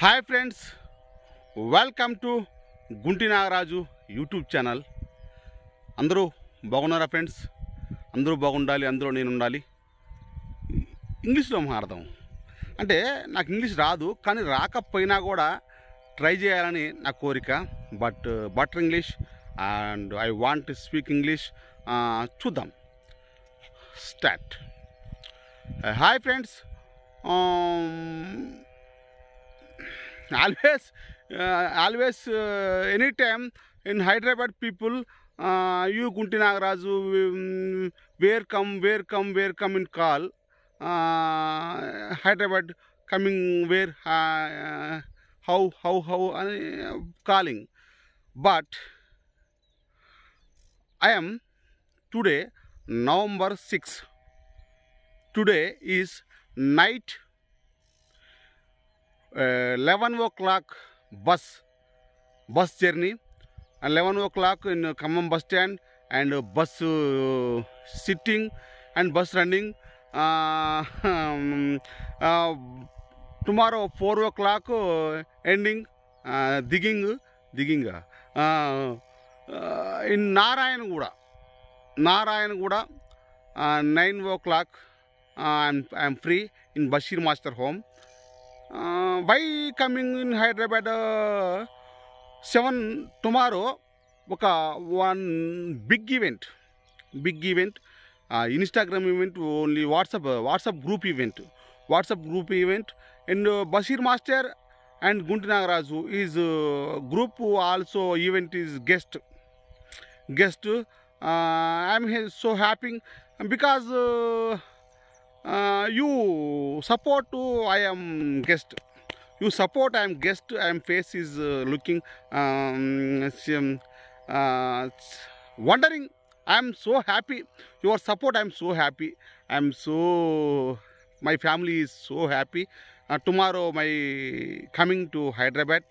Hi friends welcome to Gunti Nagaraju YouTube channel అందరూ బాగున్నారా friends అందరూ బాగుండాలి అందరూ నేను ఉండాలి ఇంగ్లీష్లో మాట్లాడదాం అంటే నాకు ఇంగ్లీష్ రాదు కానీ రాకపోయినా కూడా ట్రై చేయాలని నా కోరిక but butter English and I want speak English చూద్దాం start hi friends always uh, always uh, any time in hyderabad people uh, you gunti nagaraju where come where come where come in call uh, hyderabad coming where uh, how how how uh, calling but i am today november 6 today is night 11 o'clock bus bus journey 11 o'clock in Kammam bus stand and bus uh, sitting and bus running uh, um, uh, tomorrow 4 o'clock ending digging digging in Narayanagouda Narayanagouda uh, 9 o'clock I'm, I'm free in Bashir Master home Uh, by coming in Hyderabad uh, seven tomorrow? Okay, one big event, big event. Uh, Instagram event only WhatsApp uh, WhatsApp group event, WhatsApp group event. And uh, Basir Master and Guntinagaraju is uh, group also event is guest guest. I'm so happy because you support to I am guest. You support I am guest. I am face is uh, looking um, um uh, wondering. I am so happy. Your support I am so happy. I am so my family is so happy. Uh, tomorrow my coming to Hyderabad.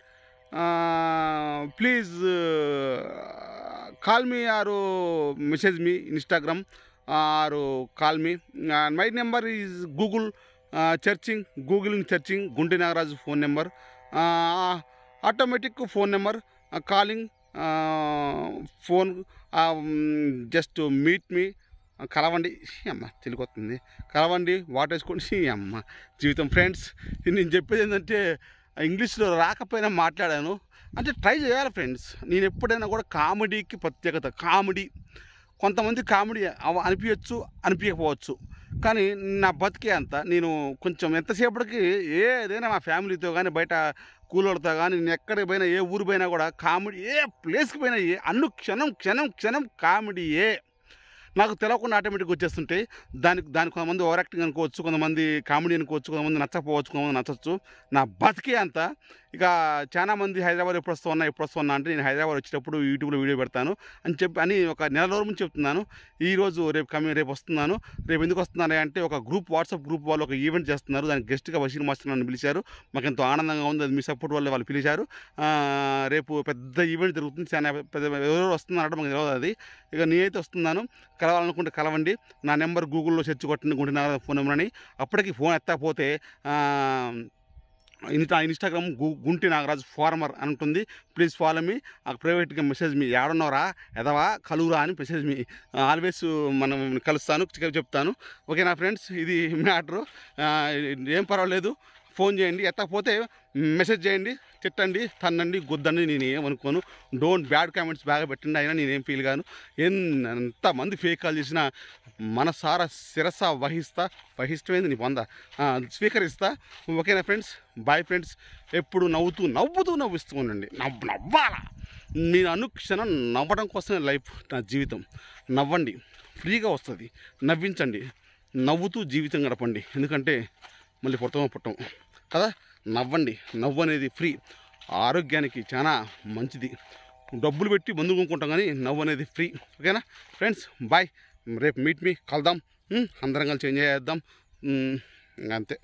Uh, please uh, call me or uh, message me Instagram or call me. And my number is Google searching googling searching Gundi Nagaraju phone number automatic phone number calling phone just meet me కలవండి అమ్మ తెలుగు వస్తుంది కలవండి వాటేసుకోండి అమ్మ జీవితం friends నేను చెప్పేది ఏంటంటే ఇంగ్లీష్లో రాకపోయినా మాట్లాడాను అంటే ట్రై చేయాలి ఫ్రెండ్స్ నేను ఎప్పుడైనా కూడా కామెడీకి ప్రత్యేకత కామెడీ కొంతమంది కామెడీ అనిపించచ్చు అనిపించకపోవచ్చు కానీ నా బతికే అంత నేను కొంచెం ఎంతసేపటికి ఏదైనా మా ఫ్యామిలీతో కానీ బయట కూలోడితో కానీ నేను ఎక్కడికి పోయినా ఏ ఊరు పోయినా కూడా కామెడీ ఏ ప్లేస్కి పోయినా ఏ అన్ను క్షణం క్షణం క్షణం కామెడీయే నాకు తెలవకుండా ఆటోమేటిక్గా వచ్చేస్తుంటాయి దానికి దానికి కొంతమంది ఓవర్ యాక్టింగ్ అనుకోవచ్చు కొంతమంది కామెడీ అనుకోవచ్చు కొంతమంది నచ్చకపోవచ్చు కొంతమంది నచ్చచ్చు నా బతికే అంత ఇక చాలా మంది హైదరాబాద్ ఎప్పుడు వస్తున్నా ఎప్పుడు వస్తున్నా అంటే నేను హైదరాబాద్ వచ్చేటప్పుడు యూట్యూబ్లో వీడియో పెడతాను అని చెప్పి అని ఒక నెల రోజుల నుంచి చెప్తున్నాను ఈరోజు రేపు కమి రేపు వస్తున్నాను రేపు ఎందుకు వస్తున్నాను అంటే ఒక గ్రూప్ వాట్సాప్ గ్రూప్ వాళ్ళు ఒక ఈవెంట్ చేస్తున్నారు దానికి గెస్ట్గా బషీర్ మాస్టర్ నన్ను పిలిచారు మాకు ఎంతో ఆనందంగా ఉంది అది మీ సపోర్ట్ వల్ల వాళ్ళు పిలిచారు రేపు పెద్ద ఈవెంట్ జరుగుతుంది చాలా పెద్ద ఎవరు వస్తున్నారంటే మాకు తెలియదు అది ఇక నేనైతే వస్తున్నాను కలవాలనుకుంటే కలవండి నా నెంబర్ గూగుల్లో సెర్చ్ గుంటున్నారు ఫోన్ నెంబర్ అని అప్పటికి ఫోన్ ఎత్తకపోతే ఇంటా ఇన్స్టాగ్రామ్ గు గుంటి నాగరాజ్ ఫార్మర్ అని ఉంటుంది ప్లీజ్ ఫాలో మీ ప్రైవేట్గా మెసేజ్ మీ ఏడన్నారా ఎదవా కలువురా అని మెసేజ్ మీ ఆల్వేస్ మనం కలుస్తాను చెప్తాను ఓకే నా ఫ్రెండ్స్ ఇది మ్యాటరు ఏం పర్వాలేదు ఫోన్ చేయండి ఎత్తకపోతే మెసేజ్ చేయండి తిట్టండి తన్నండి గుద్దండి నేను ఏమనుకోను డోంట్ బ్యాడ్ కామెంట్స్ బాగా పెట్టండి అయినా నేనేం ఫీల్ కాను ఎంతమంది ఫేక్ కాల్ చేసినా మనసార శిరస వహిస్తా వహిష్టమైంది నీ పొంద స్వీకరిస్తా ఓకేనా ఫ్రెండ్స్ బాయ్ ఫ్రెండ్స్ ఎప్పుడు నవ్వుతూ నవ్వుతూ నవ్విస్తూ ఉండండి నవ్వు నవ్వాలా నేను అనుక్షణం నవ్వడం కోసమే లైఫ్ నా జీవితం నవ్వండి ఫ్రీగా వస్తుంది నవ్వించండి నవ్వుతూ జీవితం గడపండి ఎందుకంటే మళ్ళీ పుట్టమో పుట్టం కదా నవ్వండి నవ్వు అనేది ఫ్రీ ఆరోగ్యానికి చాలా మంచిది డబ్బులు పెట్టి మందు కొనుక్కుంటాం కానీ నవ్వు అనేది ఫ్రీ ఓకేనా ఫ్రెండ్స్ బాయ్ రేపు మీట్ మీ కలుద్దాం అందరం కలిసి ఎంజాయ్ చేద్దాం అంతే